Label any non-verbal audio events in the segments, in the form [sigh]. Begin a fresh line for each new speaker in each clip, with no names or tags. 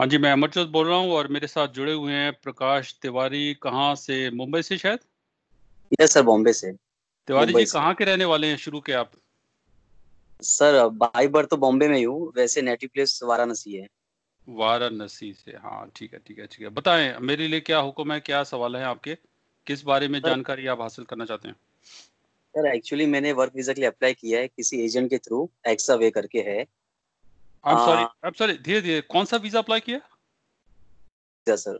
हाँ जी मैं अमरजोत बोल रहा हूँ और मेरे साथ जुड़े हुए हैं प्रकाश तिवारी कहाँ से मुंबई से शायद
यस सर बॉम्बे से तिवारी जी
कहाँ के रहने वाले हैं शुरू के आप
सर भाई बार तो बॉम्बे में ही हूँ वैसे नेटिव प्लेस वाराणसी है वाराणसी से हाँ ठीक है ठीक है ठीक है
बताएं मेरे लिए क्या हुक्म है क्या सवाल है आपके किस बारे में जानकारी आप हासिल करना चाहते हैं
सर एक्चुअली मैंने वर्क वीजा के लिए अप्लाई किया है किसी एजेंट के थ्रू एक्सा वे करके है Uh,
धीरे धीरे कौन सा वीजा अप्लाई
किया सर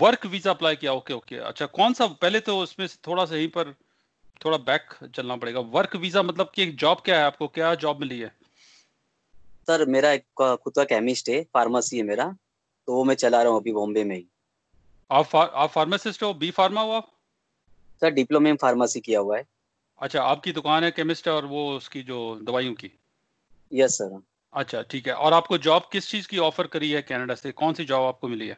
वर्क वीजा अप्लाई किया ओके ओके अच्छा कौन सा पहले तो उसमें थोड़ा सा पर थोड़ा बैक चलना पड़ेगा वर्क वीजा मतलब कि एक जॉब क्या है आपको क्या जॉब मिली है
सर मेरा एक खुद का केमिस्ट है फार्मेसी है मेरा तो वो मैं चला रहा हूँ अभी बॉम्बे में ही
आप फार, आप फार्मासिस्ट हो बी फार्मा हो आप
सर डिप्लोमा इन फार्मेसी किया हुआ है
अच्छा आपकी दुकान है केमिस्ट और वो उसकी जो दवाइयों की यस सर अच्छा ठीक है और आपको जॉब किस चीज की ऑफर करी है कनाडा से कौन सी जॉब आपको मिली है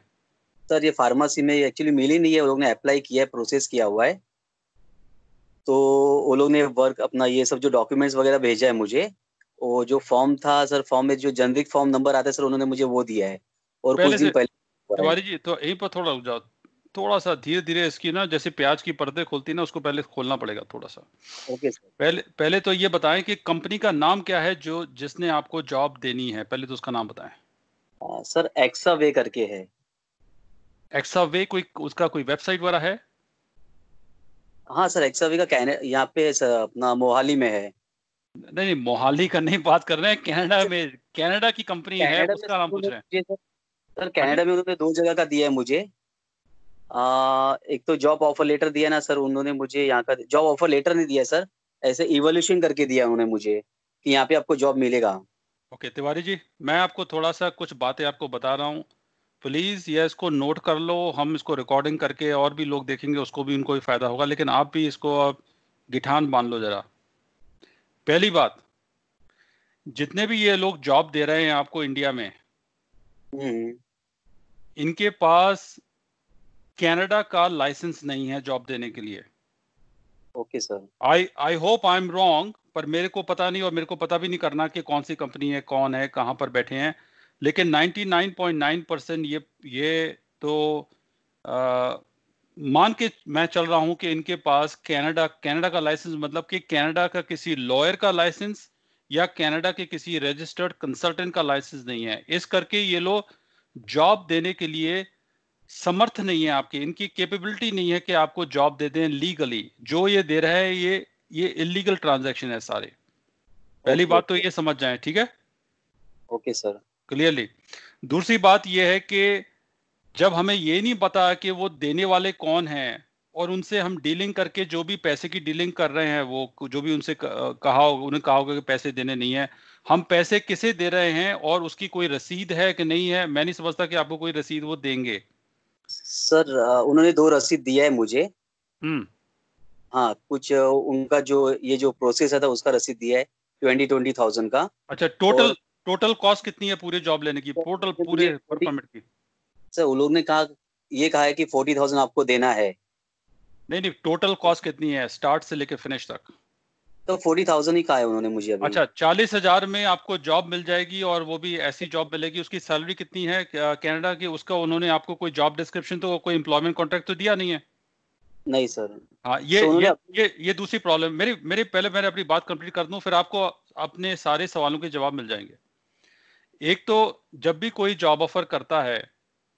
सर ये फार्मेसी में एक्चुअली मिली नहीं है वो लोग ने अप्लाई किया है प्रोसेस किया हुआ है तो वो लोग ने वर्क अपना ये सब जो डॉक्यूमेंट्स वगैरह भेजा है मुझे वो जो फॉर्म था सर फॉर्म में जो जेनरिक फॉर्म नंबर आता है सर उन्होंने मुझे वो दिया है और कुछ दिन पहले तिवारी
जी तो यहीं पर थोड़ा रुक जाओ थोड़ा सा धीरे धीरे इसकी ना जैसे प्याज की पर्दे खोलती ना उसको पहले खोलना पड़ेगा थोड़ा सा ओके सर पहले पहले तो ये बताएं कि कंपनी का नाम क्या है जो जिसने आपको जॉब देनी है पहले तो उसका नाम बताएं
सर एक्सा वे करके है
एक्सा वे कोई उसका कोई वेबसाइट वगैरह है
हाँ सर एक्सा वे का कहने यहाँ पे सर अपना मोहाली में है
नहीं नहीं मोहाली का नहीं बात कर रहे हैं कनाडा में कनाडा की कंपनी है उसका नाम पूछ रहे
हैं सर हाँ कनाडा में उन्होंने दो जगह का दिया है मुझे आ, एक तो जॉब ऑफर लेटर दिया ना सर उन्होंने मुझे यहाँ का जॉब ऑफर लेटर नहीं दिया सर ऐसे इवोल्यूशन करके दिया उन्होंने मुझे कि यहाँ पे आपको जॉब मिलेगा ओके
okay, तिवारी जी मैं आपको थोड़ा सा कुछ बातें आपको बता रहा हूँ प्लीज़ ये इसको नोट कर लो हम इसको रिकॉर्डिंग करके और भी लोग देखेंगे उसको भी उनको भी फ़ायदा होगा लेकिन आप भी इसको आप गिठान बांध लो ज़रा पहली बात जितने भी ये लोग जॉब दे रहे हैं आपको इंडिया में हम्म। इनके पास कनाडा का लाइसेंस नहीं है जॉब देने के लिए okay sir I I hope I am wrong पर मेरे को पता नहीं और मेरे को पता भी नहीं करना कि कौन सी कंपनी है कौन है कहां पर बैठे हैं लेकिन 99.9 परसेंट ये ये तो आ, मान के मैं चल रहा हूं कि इनके पास कनाडा कनाडा का लाइसेंस मतलब कि कनाडा का किसी लॉयर का लाइसेंस या कनाडा के किसी रजिस्टर्ड कंसल्टेंट का लाइसेंस नहीं है इस करके ये लोग जॉब देने के लिए समर्थ नहीं है आपकी इनकी कैपेबिलिटी नहीं है कि आपको जॉब दे दें लीगली जो ये दे रहा है ये ये इलीगल ट्रांजैक्शन है सारे पहली okay. बात तो ये समझ जाए ठीक है ओके सर क्लियरली दूसरी बात यह है कि जब हमें ये नहीं पता कि वो देने वाले कौन हैं और उनसे हम डीलिंग करके जो भी पैसे की डीलिंग कर रहे हैं वो जो भी उनसे कहा उन्हें कहा होगा कि पैसे देने नहीं है हम पैसे किसे दे रहे हैं और उसकी कोई रसीद है कि नहीं है मैं नहीं समझता कि आपको कोई रसीद वो देंगे
सर उन्होंने दो रसीद दिया है मुझे हम्म। हाँ कुछ उनका जो ये जो प्रोसेस है था उसका रसीद दिया है ट्वेंटी ट्वेंटी थाउजेंड का
अच्छा टोटल टोटल कॉस्ट कितनी है पूरे जॉब लेने की टोटल पूरे परमिट की सर उन लोग ने कहा
ये कहा है कि फोर्टी थाउजेंड आपको देना है
नहीं नहीं टोटल कॉस्ट कितनी है स्टार्ट से लेकर फिनिश तक
तो फोर्टी थाउजेंड ही कहा है उन्होंने मुझे अभी अच्छा चालीस हजार में आपको जॉब मिल जाएगी
और वो भी ऐसी जॉब मिलेगी उसकी सैलरी कितनी है कनाडा की उसका उन्होंने आपको कोई जॉब डिस्क्रिप्शन तो कोई एम्प्लॉयमेंट कॉन्ट्रैक्ट तो दिया नहीं है
नहीं सर हाँ ये तो ये,
ये ये दूसरी प्रॉब्लम मेरी मेरी पहले मैंने अपनी बात कंप्लीट कर दूं फिर आपको अपने सारे सवालों के जवाब मिल जाएंगे एक तो जब भी कोई जॉब ऑफर करता है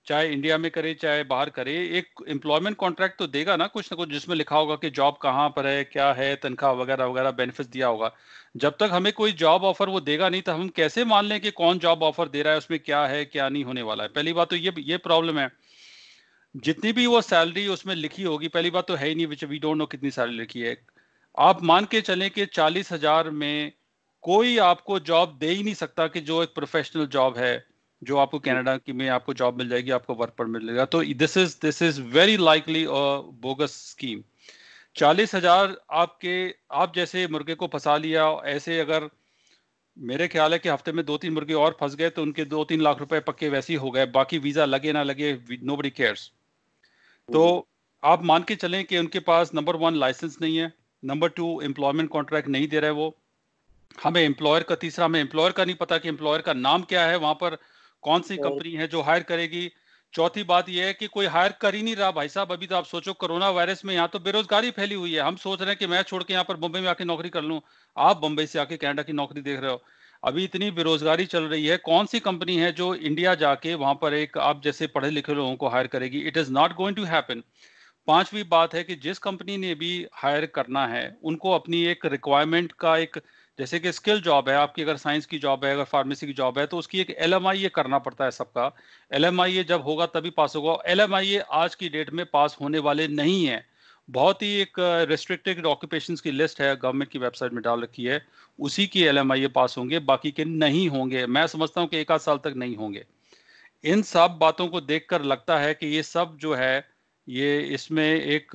चाहे इंडिया में करे चाहे बाहर करे एक एम्प्लॉयमेंट कॉन्ट्रैक्ट तो देगा ना कुछ ना कुछ जिसमें लिखा होगा कि जॉब कहाँ पर है क्या है तनख्वाह वगैरह वगैरह बेनिफिट दिया होगा जब तक हमें कोई जॉब ऑफर वो देगा नहीं तो हम कैसे मान लें कि कौन जॉब ऑफर दे रहा है उसमें क्या है क्या नहीं होने वाला है पहली बात तो ये ये प्रॉब्लम है जितनी भी वो सैलरी उसमें लिखी होगी पहली बात तो है ही नहीं विच वी डोंट नो कितनी सैलरी लिखी है आप मान के चलें कि चालीस हजार में कोई आपको जॉब दे ही नहीं सकता कि जो एक प्रोफेशनल जॉब है जो आपको कनाडा की में आपको जॉब मिल जाएगी आपको वर्क मिल मिलेगा तो this is this is very likely bogus scheme चालीस हजार आपके आप जैसे मुर्गे को फंसा लिया ऐसे अगर मेरे ख्याल है कि हफ्ते में दो तीन मुर्गे और फंस गए तो उनके दो तीन लाख रुपए पक्के वैसे ही हो गए बाकी वीजा लगे ना लगे नो बडी केयर्स तो हम्म। आप मान के चलें कि उनके पास नंबर वन लाइसेंस नहीं है नंबर टू एम्प्लॉयमेंट कॉन्ट्रैक्ट नहीं दे रहे वो हमें एम्प्लॉयर का तीसरा हमें एम्प्लॉयर का नहीं पता कि एम्प्लॉयर का नाम क्या है वहां पर कौन सी कंपनी तो है जो हायर करेगी चौथी बात यह है कि कोई हायर कर ही नहीं रहा भाई साहब अभी तो आप सोचो कोरोना वायरस में यहाँ तो बेरोजगारी फैली हुई है हम सोच रहे हैं कि मैं छोड़ के यहाँ पर मुंबई में आके नौकरी कर लू आप बम्बई से आके कैनेडा की नौकरी देख रहे हो अभी इतनी बेरोजगारी चल रही है कौन सी कंपनी है जो इंडिया जाके वहां पर एक आप जैसे पढ़े लिखे लोगों को हायर करेगी it is not going to happen पांचवी बात है कि जिस कंपनी ने भी हायर करना है उनको अपनी एक रिक्वायरमेंट का एक जैसे कि स्किल जॉब है आपकी अगर साइंस की जॉब है अगर फार्मेसी की जॉब है तो उसकी एक एल एम आई ए करना पड़ता है सबका एल एम आई ए जब होगा तभी पास होगा एल एम आई ए आज की डेट में पास होने वाले नहीं है बहुत ही एक रेस्ट्रिक्टेड ऑक्यूपेशन की लिस्ट है गवर्नमेंट की वेबसाइट में डाल रखी है उसी की एल एम आई ए पास होंगे बाकी के नहीं होंगे मैं समझता हूँ कि एक आध साल तक नहीं होंगे इन सब बातों को कर लगता है कि ये सब जो है ये इसमें एक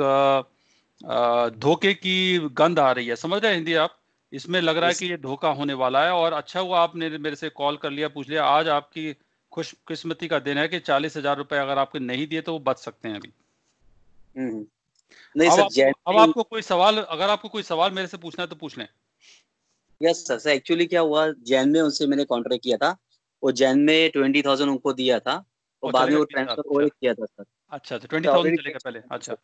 धोखे की गंध आ रही है समझ रहे हैं हिंदी आप इसमें लग रहा इस... है कि ये धोखा होने वाला है और अच्छा हुआ आपने मेरे से कॉल कर लिया पूछ लिया आज आपकी खुशकिस्मती का दिन है कि चालीस हजार रुपए अगर आपके नहीं दिए तो वो बच
सकते हैं अभी हम्म, हम्म। नहीं सर, आप, अब आपको
कोई सवाल अगर आपको कोई सवाल मेरे से पूछना है तो पूछ लें
यस सर सर एक्चुअली क्या हुआ जैन में उनसे मैंने कॉन्ट्रैक्ट किया था वो जैन में ट्वेंटी थाउजेंड उनको दिया था
और बाद में वो ट्रांसफर अच्छा।
और किया था सर अच्छा तो ट्वेंटी थाउजेंड चलेगा पहले अच्छा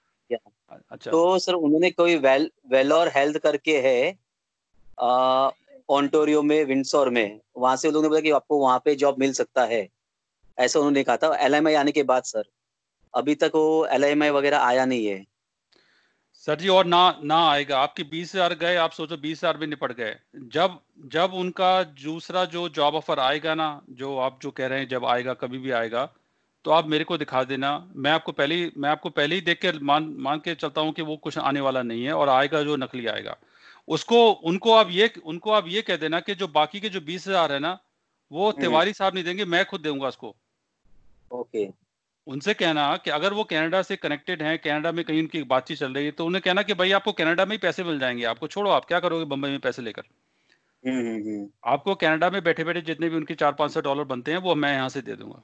अच्छा तो सर उन्होंने कोई वेल और हेल्थ करके है ऑन्टोरियो में विंडसोर में वहां से उन्होंने बोला कि आपको वहां पे जॉब मिल सकता है ऐसा उन्होंने कहा था एल आने के बाद सर अभी तक वो एल वगैरह आया नहीं है
सर जी और ना ना आएगा आपके बीस हजार गए आप सोचो बीस हजार भी निपट गए जब जब उनका दूसरा जो जॉब ऑफर आएगा ना जो आप जो कह रहे हैं जब आएगा कभी भी आएगा तो आप मेरे को दिखा देना मैं आपको पहले मैं आपको पहले ही देख के मान मान के चलता हूँ कि वो कुछ आने वाला नहीं है और आएगा जो नकली आएगा उसको उनको आप ये उनको आप ये कह देना कि जो बाकी के जो बीस हजार है ना वो हम्म। तिवारी साहब नहीं देंगे मैं खुद दूंगा उसको ओके उनसे कहना कि अगर वो कनाडा से कनेक्टेड हैं कनाडा में कहीं उनकी बातचीत चल रही है तो उन्हें कहना कि भाई आपको कनाडा में ही पैसे मिल जाएंगे आपको छोड़ो आप क्या करोगे बम्बई में पैसे लेकर हम्म, हम्म, आपको कनाडा में बैठे बैठे जितने भी उनके चार पांच सौ डॉलर बनते हैं वो मैं यहाँ से दे दूंगा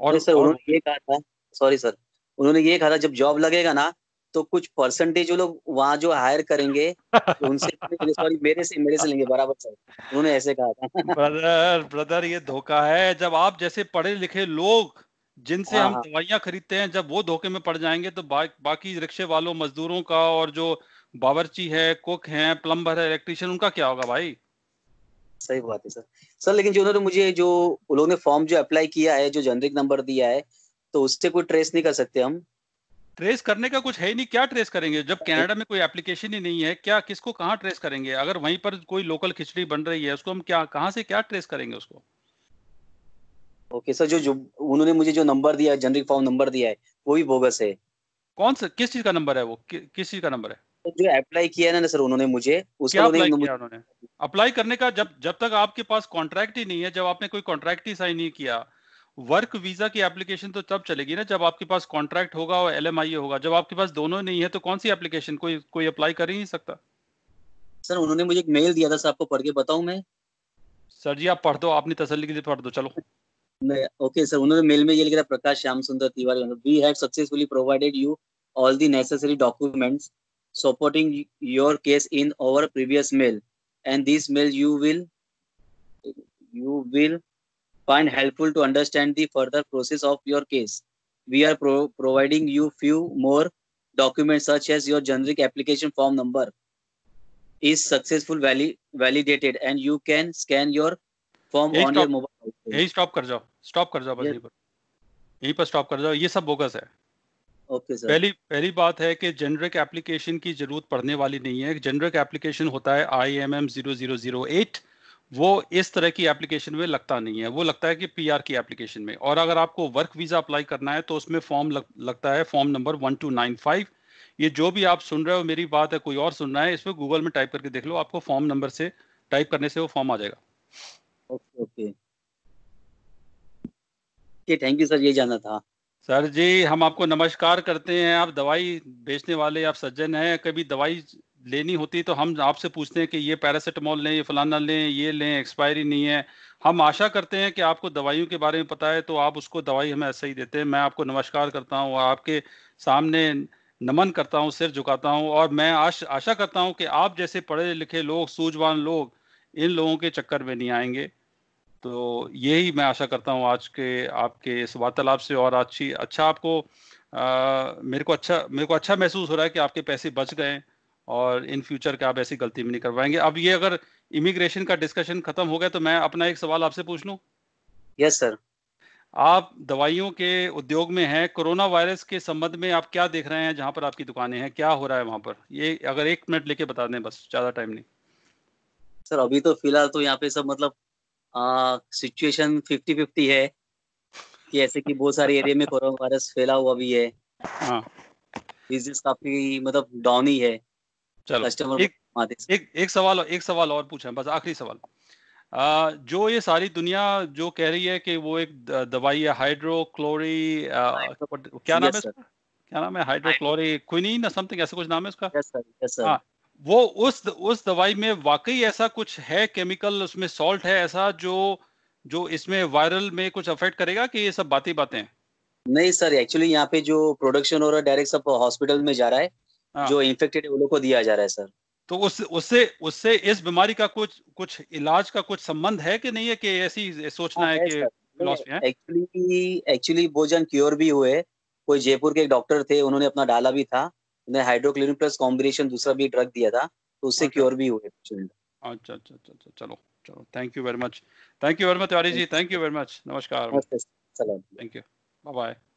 और सर उन्होंने ये कहा था सॉरी सर उन्होंने ये कहा था जब जॉब लगेगा ना तो कुछ परसेंटेज लोग वहाँ जो हायर करेंगे तो उनसे सॉरी [laughs] मेरे से मेरे से लेंगे बराबर सर उन्होंने ऐसे कहा था
ब्रदर [laughs] ब्रदर ये धोखा है जब आप जैसे पढ़े लिखे लोग जिनसे हाँ, हम हाँ। दवाइयाँ खरीदते हैं जब वो धोखे में पड़ जाएंगे तो बा, बाकी रिक्शे वालों मजदूरों का और जो बावरची है कुक है प्लम्बर है इलेक्ट्रिशियन उनका क्या होगा भाई
सही बात है सर सर लेकिन जो उन्होंने मुझे जो उन लोगों ने फॉर्म जो अप्लाई किया है जो जेनरिक नंबर दिया है तो उससे कोई ट्रेस नहीं कर सकते हम
ट्रेस करने का कुछ है ही नहीं क्या ट्रेस करेंगे जब कनाडा में कोई एप्लीकेशन ही नहीं है क्या किसको कहाँ ट्रेस करेंगे अगर वहीं पर कोई लोकल खिचड़ी बन रही है उसको हम क्या कहाँ से क्या ट्रेस करेंगे उसको
ओके सर जो जो उन्होंने मुझे जो नंबर दिया है जनरिक फॉर्म नंबर दिया है वो भी बोगस है
कौन सा किस चीज का नंबर है वो कि, किस चीज का नंबर है
तो जो अप्लाई किया है ना सर उन्होंने मुझे उसका अप्लाई किया उन्होंने
अप्लाई करने का जब जब तक आपके पास कॉन्ट्रैक्ट ही नहीं है जब आपने कोई कॉन्ट्रैक्ट ही साइन नहीं किया वर्क वीजा की एप्लीकेशन तो तब चलेगी ना जब आपके पास कॉन्ट्रैक्ट होगा और एलएमआई होगा जब आपके पास दोनों नहीं है तो कौन सी एप्लीकेशन कोई कोई अप्लाई कर ही नहीं सकता
सर उन्होंने मुझे एक मेल दिया था सर आपको पढ़ के बताऊं मैं सर
जी आप पढ़ दो आपने तसल्ली के लिए पढ़ दो चलो
मैं ओके सर उन्होंने मेल में ये लिखा था Prakash Shyam Sundar Tiwari we have successfully provided you all the necessary documents supporting your case in our previous mail and this mail you will you will find helpful to understand the further process of your case. We are pro providing you few more documents such as your generic application form number is successful vali validated and you can scan your form on stop, your mobile.
यही stop kar jao stop kar jao bas यहीं पर, यहीं पर stop kar jao ye sab bogus hai okay okay, पहली पहली बात है कि जेनरिक एप्लीकेशन की जरूरत पड़ने वाली नहीं है जेनरिक एप्लीकेशन होता है I M M zero zero zero eight वो इस तरह की एप्लीकेशन में लगता नहीं है वो लगता है कि पीआर की एप्लीकेशन में और अगर आपको वर्क वीजा अप्लाई करना है तो उसमें फॉर्म लग, लगता है form number one two nine five ये जो भी आप सुन रहे हो मेरी बात है कोई और सुन रहा है इसमें गूगल में टाइप करके देख लो आपको फॉर्म नंबर से टाइप करने से वो फॉर्म आ जाएगा okay okay thank you sir ये जानना था सर जी हम आपको नमस्कार करते हैं आप दवाई बेचने वाले आप सज्जन हैं कभी दवाई लेनी होती तो हम आपसे पूछते हैं कि ये पैरासीटामोल लें ये फलाना लें ये लें एक्सपायरी नहीं है हम आशा करते हैं कि आपको दवाइयों के बारे में पता है तो आप उसको दवाई हमें ऐसे ही देते हैं मैं आपको नमस्कार करता हूँ आपके सामने नमन करता हूँ सिर झुकाता हूँ और मैं आश, आशा करता हूँ कि आप जैसे पढ़े लिखे लोग सूझवान लोग इन लोगों के चक्कर में नहीं आएंगे तो यही मैं आशा करता हूँ आज के आपके इस वार्तालाप से और अच्छी अच्छा आपको आ, मेरे को अच्छा मेरे को अच्छा महसूस हो रहा है कि आपके पैसे बच गए और इन फ्यूचर के आप ऐसी गलती भी नहीं कर पाएंगे अब ये अगर इमिग्रेशन का डिस्कशन खत्म हो गया तो मैं अपना एक सवाल आपसे पूछ लू यस yes, सर आप दवाइयों के उद्योग में हैं कोरोना वायरस के संबंध में आप क्या देख रहे हैं जहां पर आपकी दुकानें हैं क्या हो रहा है वहां पर ये अगर एक मिनट लेके बता दें बस ज्यादा
टाइम नहीं सर अभी तो फिलहाल तो यहाँ पे सब मतलब सिचुएशन फिफ्टी फिफ्टी है कि ऐसे कि बहुत सारे एरिया में कोरोना वायरस फैला हुआ भी है हाँ. बिजनेस काफी मतलब डाउन ही है चलो एक,
एक एक सवाल एक सवाल और पूछा बस आखिरी सवाल आ, जो ये सारी दुनिया जो कह रही है कि वो एक दवाई है हाइड्रोक्लोरी क्या नाम है क्या नाम है हाइड्रोक्लोरी क्विनिन समथिंग ऐसा कुछ नाम है उसका हाँ, वो उस उस दवाई में वाकई ऐसा कुछ है केमिकल उसमें सॉल्ट है ऐसा जो जो इसमें वायरल में कुछ अफेक्ट करेगा कि ये सब बातें बातें
नहीं सर एक्चुअली यहाँ पे जो प्रोडक्शन हो रहा है डायरेक्ट सब हॉस्पिटल में जा रहा है हाँ। जो इन्फेक्टेड है उन को दिया जा रहा है सर तो उस
उससे उससे इस बीमारी का कुछ कुछ इलाज का कुछ संबंध है कि नहीं है कि ऐसी सोचना
हाँ, है, कि एक्चुअली एक्चुअली भोजन क्योर भी हुए कोई जयपुर के एक डॉक्टर थे उन्होंने अपना डाला भी था उन्हें हाइड्रोक्लिन प्लस कॉम्बिनेशन दूसरा भी ड्रग दिया था तो उससे क्योर अच्छा। भी हुए अच्छा, अच्छा अच्छा अच्छा चलो
चलो thank you very much thank you very much Tiwari ji thank you very much नमस्कार थैंक यू बाय बाय